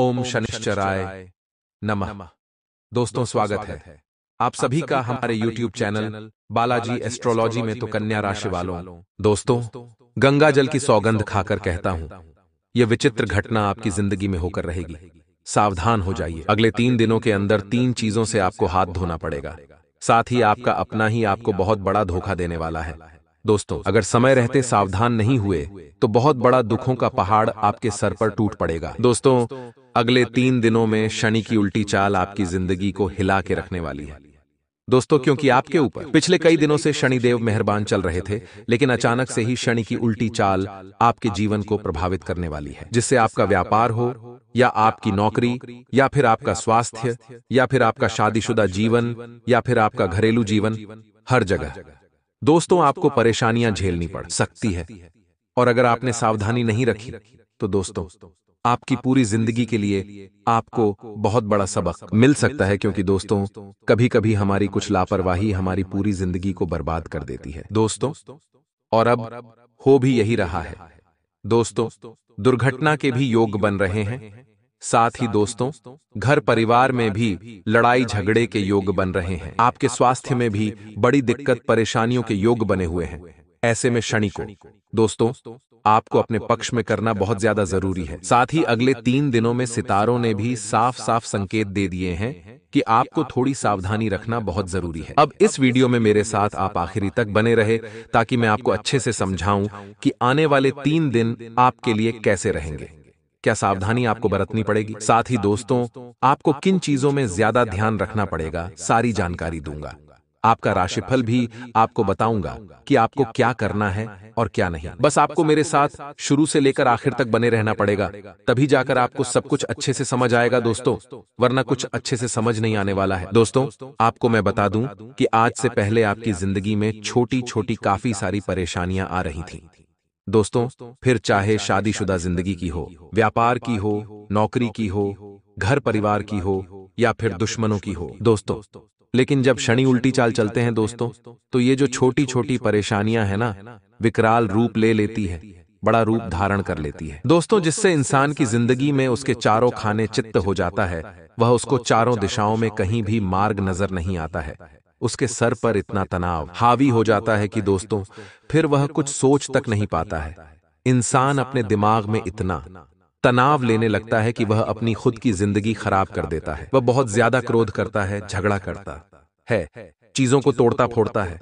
ओम शनिश्चराय नमः दोस्तों स्वागत है आप सभी का हमारे YouTube चैनल बालाजी एस्ट्रोलॉजी में तो, तो कन्या राशि वालों दोस्तों गंगा जल की सौगंध खाकर कहता हूँ यह विचित्र घटना आपकी जिंदगी में होकर रहेगी सावधान हो जाइए अगले तीन दिनों के अंदर तीन चीजों से आपको हाथ धोना पड़ेगा साथ ही आपका अपना ही आपको बहुत बड़ा धोखा देने वाला है दोस्तों अगर समय रहते सावधान नहीं हुए तो बहुत तो बड़ा दुखों का पहाड़ आपके सर पर टूट पड़ेगा दोस्तों अगले तीन दिनों में शनि की उल्टी चाल आपकी जिंदगी को हिला के रखने वाली है दोस्तों क्योंकि आपके ऊपर पिछले कई दिनों से शनिदेव मेहरबान चल रहे थे लेकिन अचानक से ही शनि की उल्टी चाल आपके जीवन को प्रभावित करने वाली है जिससे आपका व्यापार हो या आपकी नौकरी या फिर आपका स्वास्थ्य या फिर आपका शादीशुदा जीवन या फिर आपका घरेलू जीवन हर जगह दोस्तों आपको परेशानियां झेलनी पड़ सकती है और अगर आपने सावधानी नहीं रखी तो दोस्तों आपकी पूरी जिंदगी के लिए आपको बहुत बड़ा सबक मिल सकता है क्योंकि दोस्तों कभी कभी हमारी कुछ लापरवाही हमारी पूरी जिंदगी को बर्बाद कर देती है दोस्तों और अब हो भी यही रहा है दोस्तों दुर्घटना के भी योग बन रहे हैं साथ ही दोस्तों घर परिवार में भी लड़ाई झगड़े के योग बन रहे हैं आपके स्वास्थ्य में भी बड़ी दिक्कत परेशानियों के योग बने हुए हैं ऐसे में शनि को दोस्तों आपको अपने पक्ष में करना बहुत ज्यादा जरूरी है साथ ही अगले तीन दिनों में सितारों ने भी साफ साफ संकेत दे दिए हैं कि आपको थोड़ी सावधानी रखना बहुत जरूरी है अब इस वीडियो में मेरे साथ आप आखिरी तक बने रहे ताकि मैं आपको अच्छे से समझाऊं कि आने वाले तीन दिन आपके लिए कैसे रहेंगे क्या सावधानी आपको बरतनी पड़ेगी साथ ही दोस्तों आपको किन चीजों में ज्यादा ध्यान रखना पड़ेगा सारी जानकारी दूंगा आपका राशिफल भी आपको बताऊंगा कि आपको क्या करना है और क्या नहीं बस आपको मेरे साथ शुरू से लेकर आखिर तक बने रहना पड़ेगा तभी जाकर आपको सब कुछ अच्छे से समझ आएगा दोस्तों वरना कुछ अच्छे से समझ नहीं आने वाला है दोस्तों आपको मैं बता दूं कि आज से पहले आपकी जिंदगी में छोटी छोटी काफी सारी परेशानियां आ रही थी दोस्तों फिर चाहे शादीशुदा जिंदगी की हो व्यापार की हो नौकरी की हो घर परिवार की हो या फिर दुश्मनों की हो दोस्तों लेकिन जब शनि उल्टी चाल चलते हैं दोस्तों तो ये जो छोटी छोटी परेशानियां हैं ना विकराल रूप ले लेती है बड़ा रूप धारण कर लेती है दोस्तों जिससे इंसान की जिंदगी में उसके चारों खाने चित्त हो जाता है वह उसको चारों दिशाओं में कहीं भी मार्ग नजर नहीं आता है उसके सर पर इतना तनाव हावी हो जाता है कि दोस्तों फिर वह कुछ सोच तक नहीं पाता है इंसान अपने दिमाग में इतना तनाव लेने लगता है कि वह अपनी खुद की जिंदगी खराब कर देता है वह बहुत ज्यादा क्रोध करता है झगड़ा करता है चीजों को तोड़ता फोड़ता है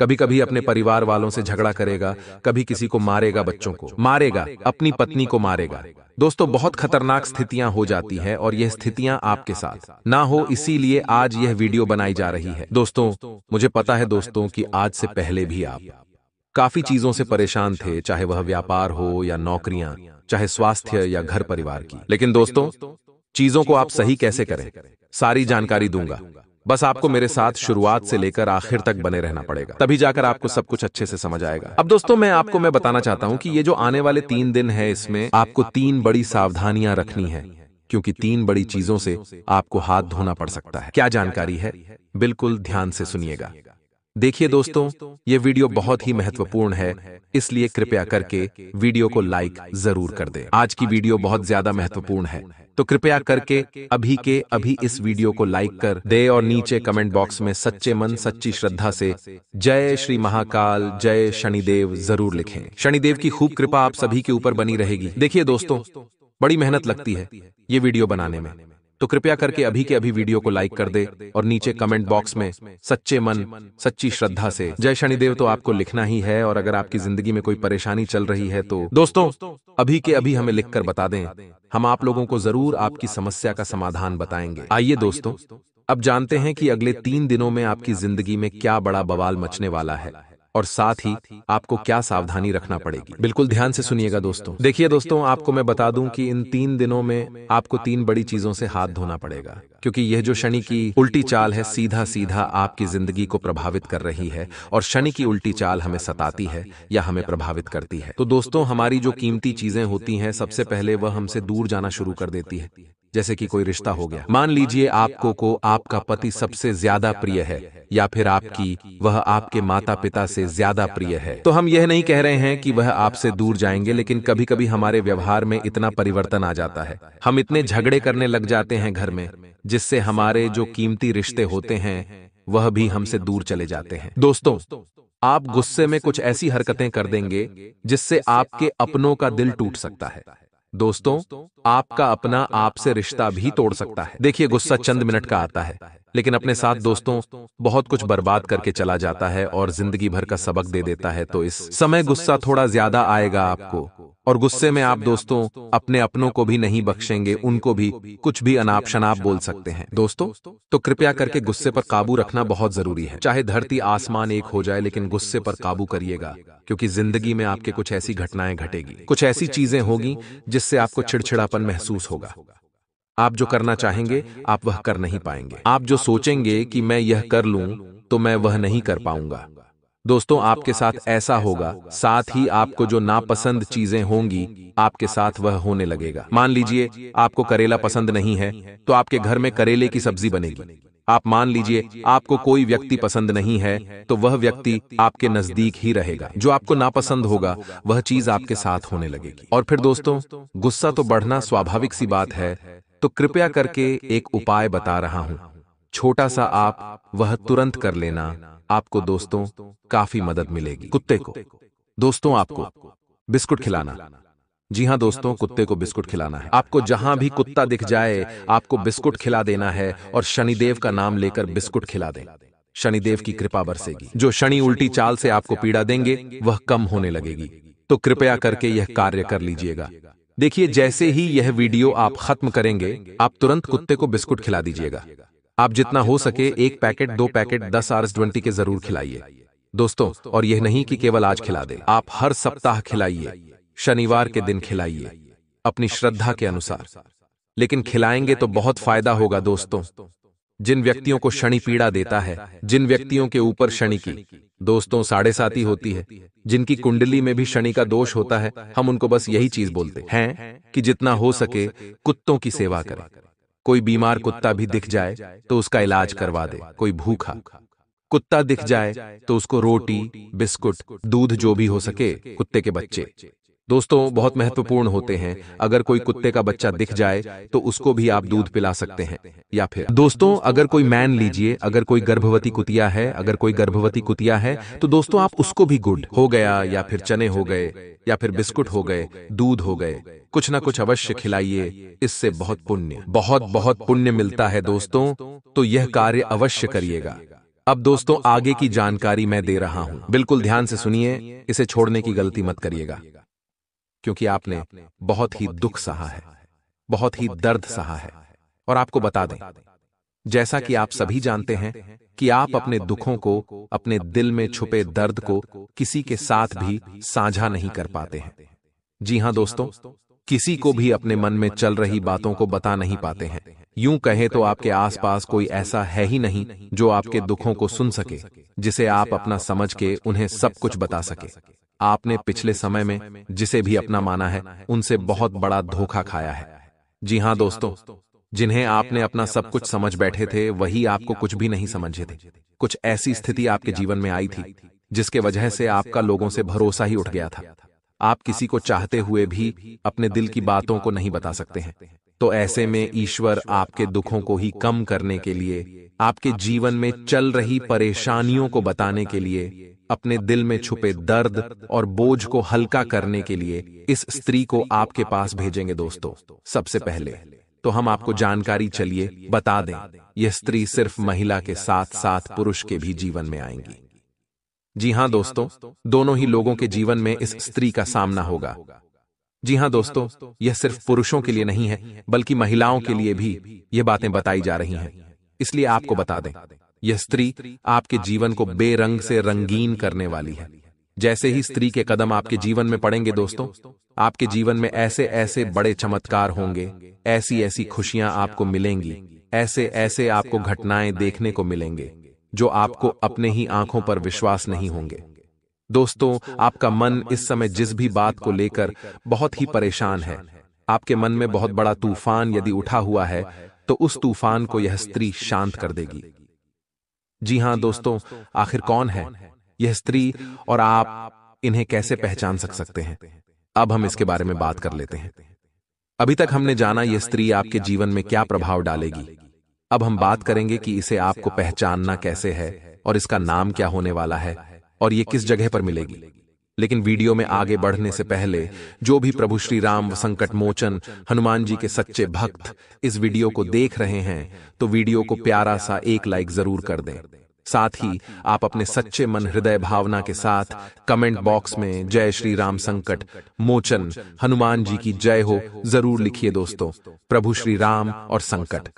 कभी कभी अपने परिवार वालों से झगड़ा करेगा कभी किसी को मारेगा बच्चों को मारेगा अपनी पत्नी को मारेगा दोस्तों बहुत खतरनाक स्थितियां हो जाती है और यह स्थितियां आपके साथ ना हो इसीलिए आज यह वीडियो बनाई जा रही है दोस्तों मुझे पता है दोस्तों कि आज से पहले भी आप काफी चीजों से परेशान थे चाहे वह व्यापार हो या नौकरियां चाहे स्वास्थ्य या घर परिवार की लेकिन दोस्तों चीजों को आप सही कैसे करें सारी जानकारी दूंगा बस आपको मेरे साथ शुरुआत से लेकर आखिर तक बने रहना पड़ेगा तभी जाकर आपको सब कुछ अच्छे से समझ आएगा अब दोस्तों मैं आपको मैं बताना चाहता हूँ कि ये जो आने वाले तीन दिन है इसमें आपको तीन बड़ी सावधानियां रखनी है क्योंकि तीन बड़ी चीजों से आपको हाथ धोना पड़ सकता है क्या जानकारी है बिल्कुल ध्यान से सुनिएगा देखिए दोस्तों ये वीडियो बहुत ही महत्वपूर्ण है इसलिए कृपया करके वीडियो को लाइक जरूर कर दें। आज की वीडियो बहुत ज्यादा महत्वपूर्ण है तो कृपया करके अभी के अभी इस वीडियो को लाइक कर दे और नीचे कमेंट बॉक्स में सच्चे मन सच्ची श्रद्धा से जय श्री महाकाल जय शनिदेव जरूर लिखें। शनिदेव की खूब कृपा आप सभी के ऊपर बनी रहेगी देखिए दोस्तों बड़ी मेहनत लगती है ये वीडियो बनाने में तो कृपया करके अभी के अभी वीडियो को लाइक कर दे और नीचे कमेंट बॉक्स में सच्चे मन सच्ची श्रद्धा से जय शनिदेव तो आपको तो लिखना ही है और अगर आपकी जिंदगी में कोई परेशानी तो चल रही है तो दोस्तों अभी के अभी हमें लिख बता दें हम आप लोगों को जरूर आपकी समस्या का समाधान बताएंगे आइए दोस्तों अब जानते हैं कि अगले तीन दिनों में आपकी जिंदगी में क्या बड़ा बवाल मचने वाला है और साथ ही आपको क्या सावधानी रखना पड़ेगी बिल्कुल ध्यान से सुनिएगा दोस्तों देखिए दोस्तों आपको मैं बता दूं कि इन तीन दिनों में आपको तीन बड़ी चीजों से हाथ धोना पड़ेगा क्योंकि यह जो शनि की उल्टी चाल है सीधा सीधा आपकी जिंदगी को प्रभावित कर रही है और शनि की उल्टी चाल हमें सताती है या हमें प्रभावित करती है तो दोस्तों हमारी जो कीमती चीजें होती हैं सबसे पहले वह हमसे दूर जाना शुरू कर देती है जैसे कि कोई रिश्ता हो गया मान लीजिए आपको को आपका पति सबसे ज्यादा प्रिय है या फिर आपकी वह आपके माता पिता से ज्यादा प्रिय है तो हम यह नहीं कह रहे हैं कि वह आपसे दूर जाएंगे लेकिन कभी कभी हमारे व्यवहार में इतना परिवर्तन आ जाता है हम इतने झगड़े करने लग जाते हैं घर में जिससे हमारे जो कीमती रिश्ते होते हैं वह भी हमसे दूर चले जाते हैं दोस्तों आप गुस्से में कुछ ऐसी हरकतें कर देंगे जिससे आपके अपनों का दिल टूट सकता है दोस्तों आपका अपना आपसे रिश्ता भी तोड़ सकता है देखिए गुस्सा चंद मिनट का आता है लेकिन अपने साथ दोस्तों बहुत कुछ बर्बाद करके चला जाता है और जिंदगी भर का सबक दे देता है तो इस समय गुस्सा तो थोड़ा ज्यादा आएगा आपको और गुस्से में आप दोस्तों अपने अपनों को भी नहीं बख्शेंगे उनको भी कुछ भी अनाप शनाप बोल सकते हैं दोस्तों तो, तो कृपया करके गुस्से पर काबू रखना बहुत जरूरी है चाहे धरती आसमान एक हो जाए लेकिन गुस्से पर काबू करिएगा क्योंकि जिंदगी में आपके कुछ ऐसी घटनाएं घटेगी कुछ ऐसी चीजें होगी जिससे आपको छिड़छिड़ापन महसूस होगा आप जो करना चाहेंगे आप वह कर नहीं पाएंगे आप जो सोचेंगे कि मैं यह कर लूं तो मैं तो वह नहीं कर पाऊंगा दोस्तों आपके साथ ऐसा होगा साथ ही आपको जो नापसंद चीजें होंगी आपके साथ वह होने लगेगा मान लीजिए आपको करेला पसंद नहीं है तो आपके घर में करेले की सब्जी बनेगी आप मान लीजिए आपको कोई व्यक्ति पसंद नहीं है तो वह तो व्यक्ति आपके नजदीक ही रहेगा जो आपको नापसंद होगा वह चीज आपके साथ होने लगेगी और फिर दोस्तों गुस्सा तो बढ़ना स्वाभाविक सी बात है तो, तो कृपया करके एक उपाय बता रहा हूं छोटा सा आप वह तुरंत कर लेना आपको दोस्तों काफी मदद मिलेगी कुत्ते को दोस्तों आपको बिस्कुट खिलाना जी हाँ, हाँ दोस्तों कुत्ते को बिस्कुट खिलाना है आपको जहां भी कुत्ता दिख जाए आपको बिस्कुट खिला देना है और शनिदेव का नाम लेकर बिस्कुट खिला दें शनिदेव की कृपा बरसेगी जो शनि उल्टी चाल से आपको पीड़ा देंगे वह कम होने लगेगी तो, तो कृपया करके यह कार्य कर लीजिएगा देखिए जैसे ही यह वीडियो आप खत्म करेंगे आप तुरंत कुत्ते को बिस्कुट खिला दीजिएगा आप जितना हो सके एक पैकेट दो पैकेट दस आर ट्वेंटी के जरूर खिलाइए दोस्तों और यह नहीं कि केवल आज खिला दे आप हर सप्ताह खिलाइए शनिवार के दिन खिलाइए अपनी श्रद्धा के अनुसार लेकिन खिलाएंगे तो बहुत फायदा होगा दोस्तों जिन व्यक्तियों को शनि पीड़ा देता है जिन व्यक्तियों के ऊपर शनि की दोस्तों साढ़े साथी होती है जिनकी कुंडली में भी शनि का दोष होता है हम उनको बस यही चीज बोलते हैं कि जितना हो सके कुत्तों की सेवा करें कोई बीमार कुत्ता भी दिख जाए तो उसका इलाज करवा दे कोई भूखा कुत्ता दिख जाए तो उसको रोटी बिस्कुट दूध जो भी हो सके कुत्ते के बच्चे दोस्तों बहुत महत्वपूर्ण होते हैं अगर कोई कुत्ते का बच्चा दिख जाए तो उसको भी आप दूध पिला सकते हैं या फिर दोस्तों अगर कोई मैन लीजिए अगर कोई गर्भवती कुतिया है अगर कोई गर्भवती कुतिया है तो दोस्तों आप उसको भी गुड हो गया या फिर चने हो गए या फिर बिस्कुट हो गए दूध हो गए कुछ ना कुछ अवश्य खिलाइए इससे बहुत पुण्य बहुत बहुत पुण्य मिलता है दोस्तों तो यह कार्य अवश्य करिएगा अब दोस्तों आगे की जानकारी मैं दे रहा हूँ बिल्कुल ध्यान से सुनिए इसे छोड़ने की गलती मत करिएगा क्योंकि आपने बहुत ही दुख सहा है बहुत ही दर्द सहा है और आपको बता दें जैसा कि आप सभी जानते हैं कि आप अपने दुखों को अपने दिल में छुपे दर्द को किसी के साथ भी साझा नहीं कर पाते हैं जी हां दोस्तों किसी को भी अपने मन में चल रही बातों को बता नहीं पाते हैं यूं कहे तो आपके आसपास कोई ऐसा है ही नहीं जो आपके दुखों को सुन सके जिसे आप अपना समझ के उन्हें सब कुछ बता सके आपने पिछले समय में जिसे भी अपना माना है उनसे बहुत बड़ा धोखा खाया है जी हाँ, हाँ दोस्तों जिन्हें आपने अपना सब कुछ समझ बैठे थे वही आपको कुछ भी नहीं समझे थे कुछ ऐसी स्थिति आपके जीवन में आई थी जिसके वजह से आपका लोगों से भरोसा ही उठ गया था आप किसी को चाहते हुए भी अपने दिल की बातों को नहीं बता सकते हैं तो, तो ऐसे में ईश्वर आपके दुखों को ही कम करने के लिए आपके जीवन में चल रही परेशानियों को बताने के लिए अपने दिल में छुपे दर्द और बोझ को हल्का करने के लिए इस स्त्री को आपके पास भेजेंगे दोस्तों सबसे पहले तो हम आपको जानकारी चलिए बता दें यह स्त्री सिर्फ महिला के साथ साथ पुरुष के भी जीवन में आएंगी जी हाँ दोस्तों दोनों ही लोगों के जीवन में इस स्त्री का सामना होगा जी हाँ दोस्तों यह सिर्फ पुरुषों के लिए नहीं है बल्कि महिलाओं के लिए भी ये बातें बताई जा रही हैं इसलिए आपको बता दें यह स्त्री आपके जीवन को बेरंग से रंगीन करने वाली है जैसे ही स्त्री के कदम आपके जीवन में पड़ेंगे दोस्तों आपके जीवन में ऐसे ऐसे बड़े चमत्कार होंगे ऐसी ऐसी खुशियां आपको मिलेंगी ऐसे ऐसे आपको घटनाएं देखने को मिलेंगे जो आपको अपने ही आंखों पर विश्वास नहीं होंगे दोस्तों आपका मन इस समय जिस भी बात को लेकर बहुत ही परेशान है आपके मन में बहुत बड़ा तूफान यदि उठा हुआ है तो उस तूफान को यह स्त्री शांत कर देगी जी हाँ दोस्तों आखिर कौन है यह स्त्री और आप इन्हें कैसे पहचान सक सकते हैं अब हम इसके बारे में बात कर लेते हैं अभी तक हमने जाना यह स्त्री आपके जीवन में क्या प्रभाव डालेगी अब हम बात करेंगे कि इसे आपको पहचानना कैसे है और इसका नाम क्या होने वाला है और ये किस जगह पर मिलेगी लेकिन वीडियो में आगे बढ़ने से पहले जो भी प्रभु श्री राम संकट मोचन हनुमान जी के सच्चे भक्त इस वीडियो को देख रहे हैं तो वीडियो को प्यारा सा एक लाइक जरूर कर दें साथ ही आप अपने सच्चे मन हृदय भावना के साथ कमेंट बॉक्स में जय श्री राम संकट मोचन हनुमान जी की जय हो जरूर लिखिए दोस्तों प्रभु श्री राम और संकट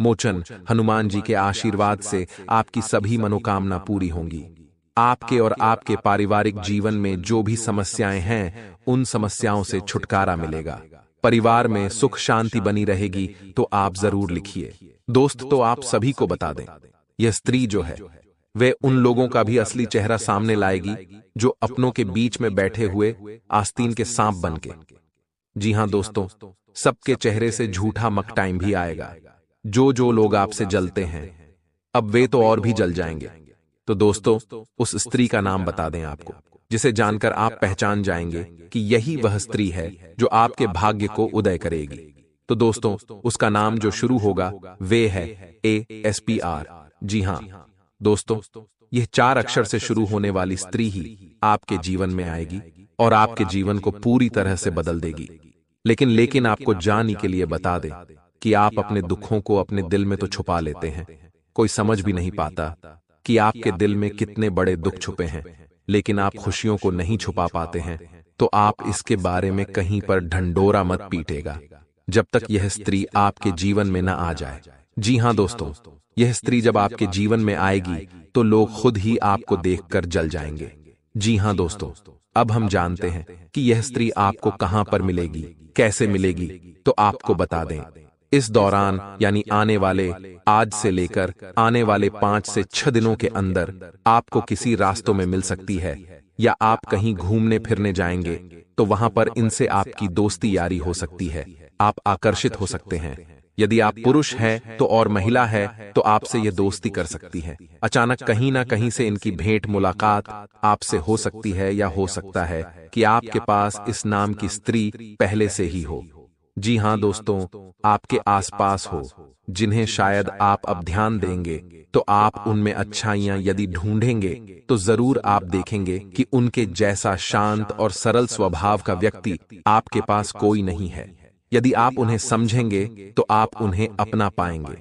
मोचन हनुमान जी के आशीर्वाद से आपकी सभी मनोकामना पूरी होंगी आपके और आपके पारिवारिक जीवन में जो भी समस्याएं हैं उन समस्याओं से छुटकारा मिलेगा परिवार में सुख शांति बनी रहेगी तो आप जरूर लिखिए दोस्त तो आप सभी को बता दें यह स्त्री जो है वे उन लोगों का भी असली चेहरा सामने लाएगी जो अपनों के बीच में बैठे हुए आस्तीन के सांप बन के जी हाँ दोस्तों सबके चेहरे से झूठा मक टाइम भी आएगा जो जो लोग आपसे जलते हैं अब वे तो और भी जल जाएंगे तो दोस्तों उस स्त्री का नाम बता दें आपको जिसे जानकर आप पहचान जाएंगे कि यही वह स्त्री है जो आपके भाग्य को उदय करेगी तो दोस्तों उसका नाम जो शुरू होगा वे है A S P R G हाँ दोस्तों यह चार अक्षर से शुरू होने वाली स्त्री ही आपके जीवन में आएगी और आपके जीवन को पूरी तरह से बदल देगी लेकिन लेकिन आपको जानी के लिए बता दे कि आप अपने दुखों को अपने दिल में तो छुपा लेते हैं कोई समझ भी नहीं पाता कि आपके दिल में कितने बड़े दुख छुपे हैं लेकिन आप खुशियों को नहीं छुपा पाते हैं तो आप इसके बारे में कहीं पर ढंडोरा मत पीटेगा जब तक यह स्त्री आपके जीवन में न आ जाए जी हाँ दोस्तों यह स्त्री जब आपके जीवन में आएगी तो लोग खुद ही आपको देखकर जल जाएंगे जी हाँ दोस्तों अब हम जानते हैं कि यह स्त्री आपको कहाँ पर मिलेगी कैसे मिलेगी तो आपको बता दें इस दौरान यानी आने वाले आज से लेकर आने वाले पांच से छह दिनों के अंदर आपको किसी रास्तों में मिल सकती है या आप कहीं घूमने फिरने जाएंगे तो वहां पर इनसे आपकी दोस्ती यारी हो सकती है आप आकर्षित हो सकते हैं यदि आप पुरुष हैं तो और महिला है तो आपसे ये दोस्ती कर सकती है अचानक कहीं ना कहीं से इनकी भेंट मुलाकात आपसे हो सकती है या हो सकता है कि आपके पास इस नाम की स्त्री पहले से ही हो जी हाँ दोस्तों आपके आसपास हो जिन्हें शायद आप अब ध्यान देंगे तो आप उनमें अच्छाइयाँ यदि ढूंढेंगे तो जरूर आप देखेंगे कि उनके जैसा शांत और सरल स्वभाव का व्यक्ति आपके पास कोई नहीं है यदि आप उन्हें समझेंगे तो आप उन्हें अपना पाएंगे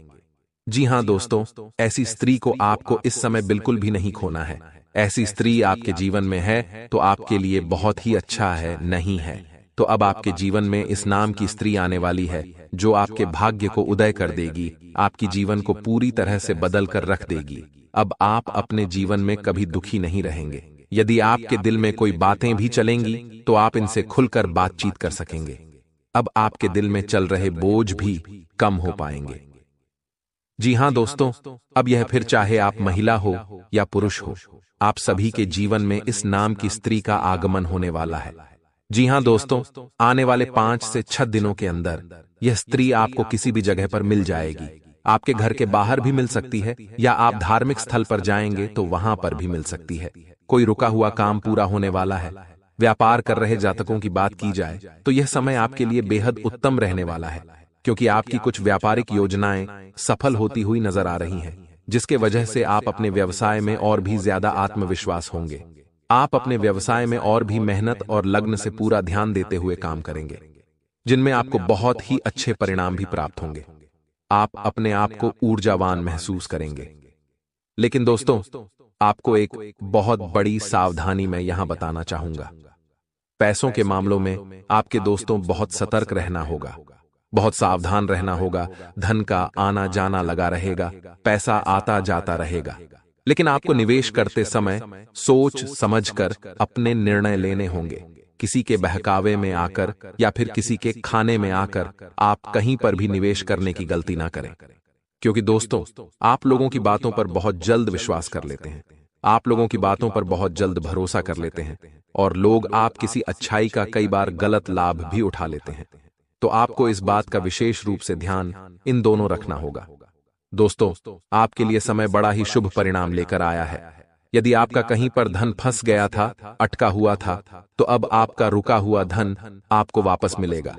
जी हाँ दोस्तों ऐसी स्त्री को आपको इस समय बिल्कुल भी नहीं खोना है ऐसी स्त्री आपके जीवन में है तो आपके लिए बहुत ही अच्छा है नहीं है तो अब आपके जीवन में इस नाम की स्त्री आने वाली है जो आपके भाग्य को उदय कर देगी आपकी जीवन को पूरी तरह से बदल कर रख देगी अब आप अपने जीवन में कभी दुखी नहीं रहेंगे यदि आपके दिल में कोई बातें भी चलेंगी तो आप इनसे खुलकर बातचीत कर सकेंगे अब आपके दिल में चल रहे बोझ भी कम हो पाएंगे जी हाँ दोस्तों अब यह फिर चाहे आप महिला हो या पुरुष हो आप सभी के जीवन में इस नाम की स्त्री का आगमन होने वाला है जी हाँ दोस्तों आने वाले पांच से छह दिनों के अंदर यह स्त्री आपको किसी भी जगह पर मिल जाएगी आपके घर के बाहर भी मिल सकती है या आप धार्मिक स्थल पर जाएंगे तो वहां पर भी मिल सकती है कोई रुका हुआ काम पूरा होने वाला है व्यापार कर रहे जातकों की बात की जाए तो यह समय आपके लिए बेहद उत्तम रहने वाला है क्योंकि आपकी कुछ व्यापारिक योजनाएं सफल होती हुई नजर आ रही हैं जिसके वजह से आप अपने व्यवसाय में और भी ज्यादा आत्मविश्वास होंगे आप अपने व्यवसाय में और भी मेहनत और लग्न से पूरा ध्यान देते हुए काम करेंगे जिनमें आपको बहुत ही अच्छे परिणाम भी प्राप्त होंगे आप अपने आप को ऊर्जावान महसूस करेंगे लेकिन दोस्तों आपको एक बहुत बड़ी सावधानी मैं यहां बताना चाहूंगा पैसों के मामलों में आपके दोस्तों बहुत सतर्क रहना होगा बहुत सावधान रहना होगा धन का आना जाना लगा रहेगा पैसा आता जाता रहेगा लेकिन आपको निवेश करते समय सोच समझकर अपने निर्णय लेने होंगे किसी के बहकावे में आकर या फिर किसी के खाने में आकर आप कहीं पर भी निवेश करने की गलती ना करें क्योंकि दोस्तों आप लोगों की बातों पर बहुत जल्द विश्वास कर लेते हैं आप लोगों की बातों पर बहुत जल्द भरोसा कर लेते हैं और लोग आप किसी अच्छाई का कई बार गलत लाभ भी उठा लेते हैं तो, तो आपको इस बात का विशेष रूप से ध्यान इन दोनों रखना होगा दोस्तों आपके लिए समय बड़ा ही शुभ परिणाम लेकर आया है यदि आपका कहीं पर धन फंस गया था अटका हुआ था तो अब तो आपका रुका हुआ धन आपको वापस मिलेगा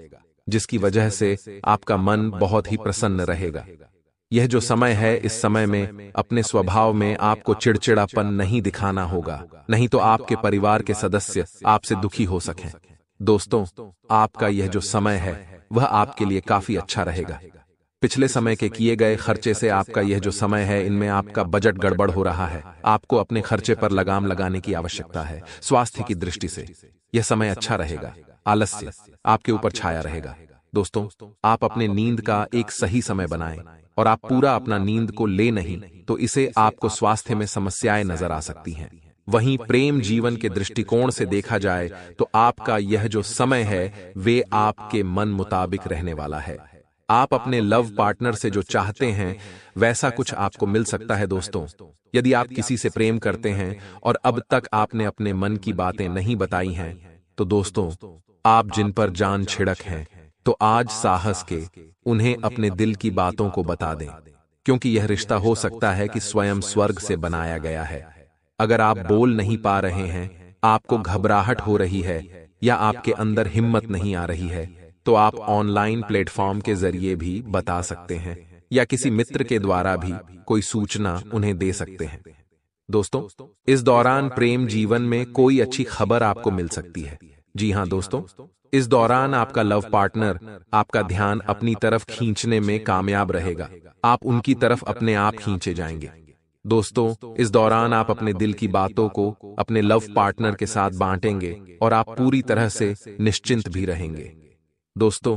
जिसकी वजह से आपका मन बहुत ही प्रसन्न रहेगा यह जो समय है इस समय में अपने स्वभाव में आपको चिड़चिड़ापन नहीं दिखाना होगा नहीं तो, तो आपके परिवार के सदस्य आपसे दुखी हो सकें दोस्तों आपका यह जो समय है वह आपके लिए काफी अच्छा रहेगा अच्छा पिछले समय के किए गए खर्चे से आपका यह जो समय है इनमें आपका बजट गड़बड़ हो रहा है आपको अपने खर्चे पर लगाम लगाने की आवश्यकता है स्वास्थ्य की दृष्टि से यह समय अच्छा रहेगा आलस्य आपके ऊपर छाया रहेगा दोस्तों आप अपने नींद का एक सही समय बनाएं और आप पूरा अपना नींद को ले नहीं तो इसे आपको स्वास्थ्य में समस्याएं नजर आ सकती हैं वहीं प्रेम जीवन के दृष्टिकोण से देखा जाए तो आपका यह जो समय है वे आपके मन मुताबिक रहने वाला है आप अपने लव पार्टनर से जो चाहते हैं वैसा कुछ आपको मिल सकता है दोस्तों यदि आप किसी से प्रेम करते हैं और अब तक आपने अपने मन की बातें नहीं बताई हैं तो दोस्तों आप जिन पर जान छिड़क हैं तो आज साहस के उन्हें अपने दिल की बातों को बता दें क्योंकि यह रिश्ता हो सकता है कि स्वयं स्वर्ग से बनाया गया है अगर आप बोल नहीं पा रहे हैं आपको घबराहट हो रही है या आपके अंदर हिम्मत नहीं आ रही है तो आप ऑनलाइन प्लेटफॉर्म के जरिए भी बता सकते हैं या किसी मित्र के द्वारा भी कोई सूचना उन्हें दे सकते हैं दोस्तों इस दौरान प्रेम जीवन में कोई अच्छी खबर आपको मिल सकती है जी हाँ दोस्तों इस दौरान आपका लव पार्टनर आपका ध्यान अपनी तरफ खींचने में कामयाब रहेगा आप उनकी तरफ अपने आप खींचे जाएंगे दोस्तों इस दौरान आप अपने दिल की बातों को अपने लव पार्टनर के साथ बांटेंगे और आप पूरी तरह से निश्चिंत भी रहेंगे दोस्तों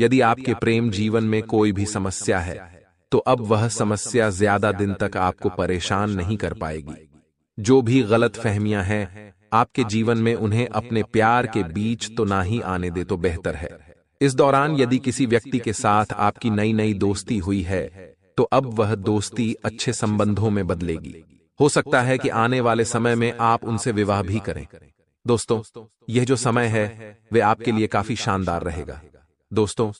यदि आपके प्रेम जीवन में कोई भी समस्या है तो अब वह समस्या ज्यादा दिन तक आपको परेशान नहीं कर पाएगी जो भी गलत फहमियां हैं आपके जीवन में उन्हें अपने प्यार के बीच तो ना ही आने दे तो बेहतर है इस दौरान यदि किसी व्यक्ति के साथ आपकी नई नई दोस्ती हुई है तो अब वह दोस्ती अच्छे संबंधों में बदलेगी हो सकता है कि आने वाले समय में आप उनसे विवाह भी करें दोस्तों यह जो समय है वे आपके लिए काफी शानदार रहेगा दोस्तों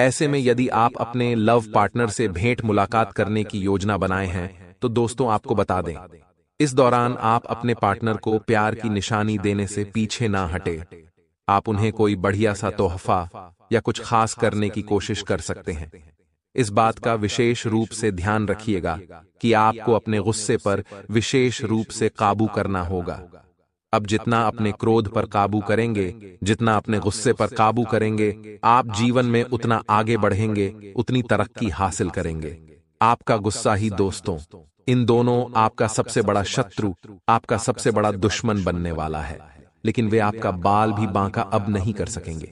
ऐसे में यदि आप अपने लव पार्टनर से भेंट मुलाकात करने की योजना बनाए हैं तो दोस्तों आपको बता दें इस दौरान आप अपने पार्टनर को प्यार की निशानी देने से पीछे ना हटे आप उन्हें कोई बढ़िया सा तोहफा या कुछ खास करने की कोशिश कर सकते हैं इस बात का विशेष रूप से ध्यान रखिएगा कि आपको अपने गुस्से पर विशेष रूप से काबू करना होगा अब जितना अपने क्रोध पर काबू करेंगे जितना अपने गुस्से पर काबू करेंगे आप जीवन में उतना आगे बढ़ेंगे उतनी तरक्की हासिल करेंगे आपका गुस्सा ही दोस्तों इन दोनों आपका सबसे बड़ा शत्रु आपका सबसे बड़ा दुश्मन बनने वाला है लेकिन वे आपका बाल भी बांका अब नहीं कर सकेंगे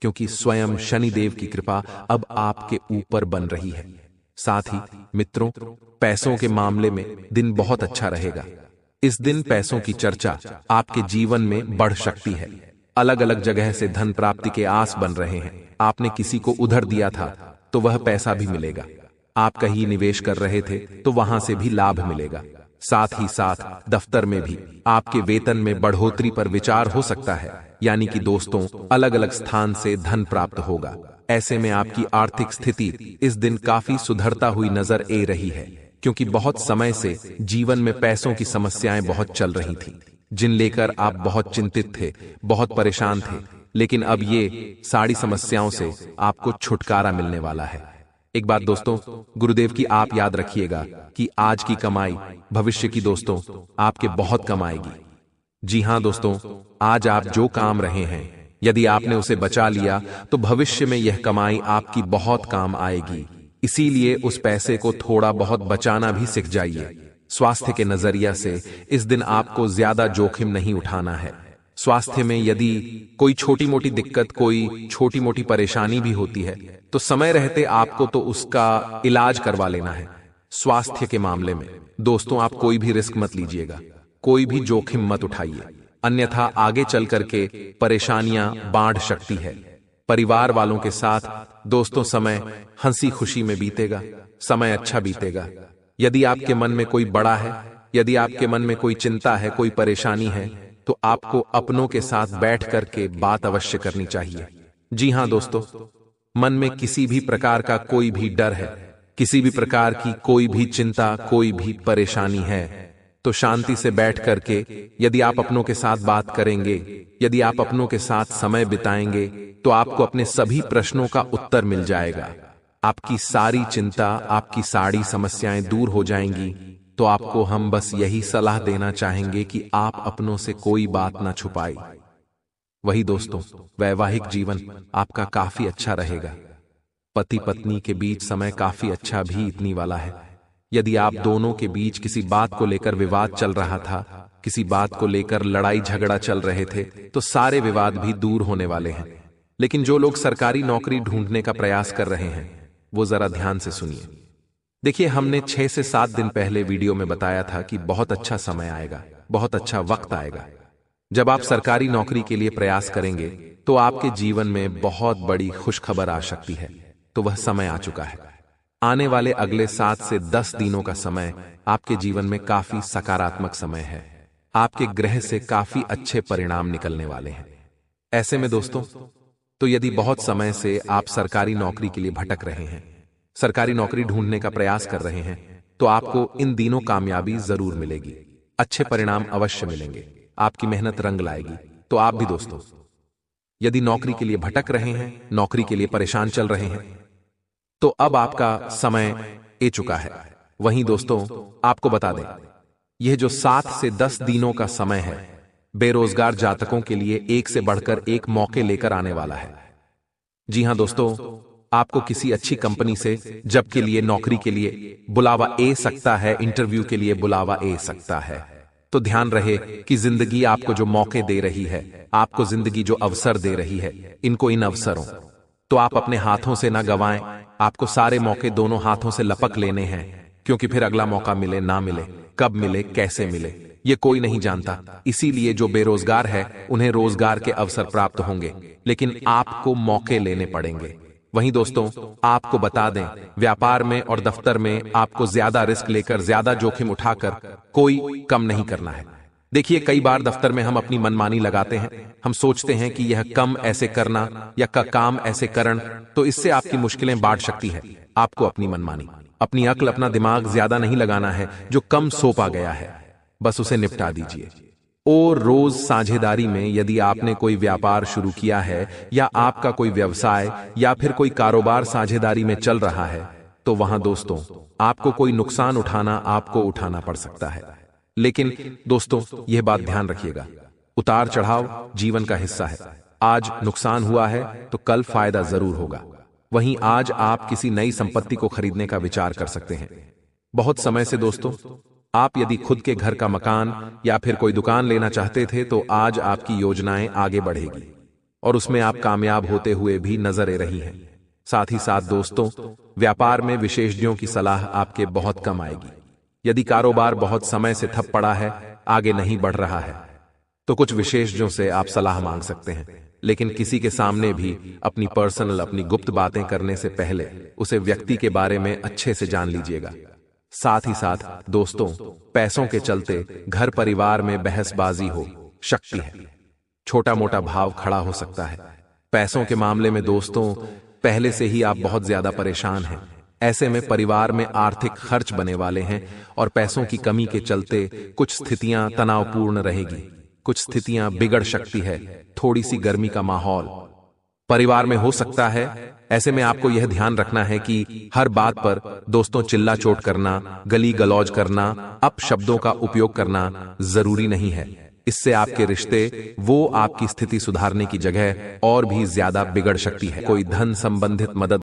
क्योंकि स्वयं शनिदेव की कृपा अब आपके ऊपर बन रही है साथ ही मित्रों पैसों के मामले में दिन बहुत अच्छा रहेगा इस दिन पैसों की चर्चा आपके जीवन में बढ़ सकती है अलग अलग जगह से धन प्राप्ति के आस बन रहे हैं आपने किसी को उधर दिया था तो वह पैसा भी मिलेगा आप कहीं निवेश कर रहे थे तो वहां से भी लाभ मिलेगा साथ ही साथ दफ्तर में भी आपके वेतन में बढ़ोतरी पर विचार हो सकता है यानी कि दोस्तों अलग अलग स्थान से धन प्राप्त होगा ऐसे में आपकी आर्थिक स्थिति इस दिन काफी सुधरता हुई नजर ए रही है क्योंकि बहुत समय से जीवन में पैसों की समस्याएं बहुत चल रही थी जिन लेकर आप बहुत चिंतित थे बहुत परेशान थे लेकिन अब ये सारी समस्याओं से आपको छुटकारा मिलने वाला है एक बात दोस्तों गुरुदेव की आप याद रखिएगा कि आज की कमाई भविष्य की दोस्तों आपके बहुत कम आएगी हाँ जी हाँ दोस्तों आज आप जो काम रहे हैं यदि आपने उसे बचा लिया तो, तो भविष्य में यह कमाई आपकी बहुत काम आएगी इसीलिए उस पैसे को थोड़ा बहुत बचाना भी सीख जाइए स्वास्थ्य के नजरिया से इस दिन आपको ज्यादा जोखिम नहीं उठाना है स्वास्थ्य में यदि कोई छोटी मोटी दिक्कत कोई छोटी मोटी परेशानी भी होती है तो समय रहते आपको तो उसका इलाज करवा लेना है स्वास्थ्य के मामले में दोस्तों आप कोई भी रिस्क मत लीजिएगा कोई भी जोखिम मत उठाइए अन्यथा आगे चल करके परेशानियां बाढ़ सकती है परिवार वालों के साथ दोस्तों समय हंसी खुशी में बीतेगा समय अच्छा बीतेगा यदि आपके मन में कोई बड़ा है यदि आपके मन में कोई चिंता है कोई परेशानी है तो आपको अपनों के साथ बैठ करके बात अवश्य करनी चाहिए जी हाँ दोस्तों मन में किसी भी प्रकार का कोई भी डर है किसी भी प्रकार की कोई भी चिंता कोई भी परेशानी है तो शांति से बैठ करके यदि आप अपनों के साथ बात करेंगे यदि आप अपनों के साथ समय बिताएंगे तो आपको अपने सभी प्रश्नों का उत्तर मिल जाएगा आपकी सारी चिंता आपकी सारी समस्याएं दूर हो जाएंगी तो आपको हम बस यही सलाह देना चाहेंगे कि आप अपनों से कोई बात ना छुपाई वही दोस्तों वैवाहिक जीवन आपका काफी अच्छा रहेगा पति पत्नी के बीच समय काफी अच्छा भी इतनी वाला है यदि आप दोनों के बीच किसी बात को लेकर विवाद चल रहा था किसी बात को लेकर लड़ाई झगड़ा चल रहे थे तो सारे विवाद भी दूर होने वाले हैं लेकिन जो लोग सरकारी नौकरी ढूंढने का प्रयास कर रहे हैं वो जरा ध्यान से सुनिए देखिए हमने छह से सात दिन पहले वीडियो में बताया था कि बहुत अच्छा समय आएगा बहुत अच्छा वक्त आएगा जब आप सरकारी नौकरी के लिए प्रयास करेंगे तो आपके जीवन में बहुत बड़ी खुशखबर आ सकती है तो वह समय आ चुका है आने वाले अगले सात से दस दिनों का समय आपके जीवन में काफी सकारात्मक समय है आपके ग्रह से काफी अच्छे परिणाम निकलने वाले हैं ऐसे में दोस्तों तो यदि बहुत समय से आप सरकारी नौकरी के लिए भटक रहे हैं सरकारी नौकरी ढूंढने का प्रयास कर रहे हैं तो आपको इन दिनों कामयाबी जरूर मिलेगी अच्छे परिणाम अवश्य मिलेंगे आपकी मेहनत रंग लाएगी तो आप भी दोस्तों यदि नौकरी के लिए भटक रहे हैं नौकरी के लिए परेशान चल रहे हैं तो अब आपका समय ए चुका है वहीं दोस्तों आपको बता दें यह जो सात से दस दिनों का समय है बेरोजगार जातकों के लिए एक से बढ़कर एक मौके लेकर आने वाला है जी हां दोस्तों आपको किसी अच्छी कंपनी से जब के लिए नौकरी के लिए बुलावा ए सकता है इंटरव्यू के लिए बुलावा ए सकता है तो ध्यान रहे कि जिंदगी आपको जो मौके दे रही है आपको जिंदगी जो अवसर दे रही है इनको इन अवसरों तो आप अपने हाथों से ना गवाएं आपको सारे मौके दोनों हाथों से लपक लेने हैं क्योंकि फिर अगला मौका मिले ना मिले कब मिले कैसे मिले ये कोई नहीं जानता इसीलिए जो बेरोजगार है उन्हें रोजगार के अवसर प्राप्त होंगे लेकिन आपको मौके लेने पड़ेंगे वहीं दोस्तों आपको बता दें व्यापार में और दफ्तर में आपको ज्यादा रिस्क लेकर ज्यादा जोखिम उठाकर कोई कम नहीं करना है देखिए कई बार दफ्तर में हम अपनी मनमानी लगाते हैं हम सोचते हैं कि यह कम ऐसे करना या का काम ऐसे करण तो इससे आपकी मुश्किलें बांट सकती है आपको अपनी मनमानी अपनी अक्ल अपना दिमाग ज्यादा नहीं लगाना है जो कम सोपा गया है बस उसे निपटा दीजिए और रोज साझेदारी में यदि आपने कोई व्यापार शुरू किया है या आपका कोई व्यवसाय या फिर कोई कारोबार साझेदारी में चल रहा है तो वहां दोस्तों आपको कोई नुकसान उठाना आपको उठाना पड़ सकता है लेकिन दोस्तों यह बात ध्यान रखिएगा उतार चढ़ाव जीवन का हिस्सा है आज नुकसान हुआ है तो कल फायदा जरूर होगा वहीं आज आप किसी नई संपत्ति को खरीदने का विचार कर सकते हैं बहुत समय से दोस्तों आप यदि खुद के घर का मकान या फिर कोई दुकान लेना चाहते थे तो आज आपकी योजनाएं आगे बढ़ेगी और उसमें आप कामयाब होते हुए भी नजरें रही हैं साथ ही साथ दोस्तों व्यापार में विशेषज्ञों की सलाह आपके बहुत कम आएगी यदि कारोबार बहुत समय से थप पड़ा है आगे नहीं बढ़ रहा है तो कुछ जो से आप सलाह मांग सकते हैं लेकिन किसी के सामने भी अपनी पर्सनल अपनी गुप्त बातें करने से पहले उसे व्यक्ति के बारे में अच्छे से जान लीजिएगा साथ ही साथ दोस्तों पैसों के चलते घर परिवार में बहसबाजी हो शक्ति है छोटा मोटा भाव खड़ा हो सकता है पैसों के मामले में दोस्तों पहले से ही आप बहुत ज्यादा परेशान हैं ऐसे में परिवार में आर्थिक खर्च बने वाले हैं और पैसों की कमी के चलते कुछ स्थितियां तनावपूर्ण रहेगी कुछ स्थितियां बिगड़ सकती है थोड़ी सी गर्मी का माहौल परिवार में हो सकता है ऐसे में आपको यह ध्यान रखना है कि हर बात पर दोस्तों चिल्ला चोट करना गली गलौज करना अप शब्दों का उपयोग करना जरूरी नहीं है इससे आपके रिश्ते वो आपकी स्थिति सुधारने की जगह और भी ज्यादा बिगड़ सकती है कोई धन संबंधित मदद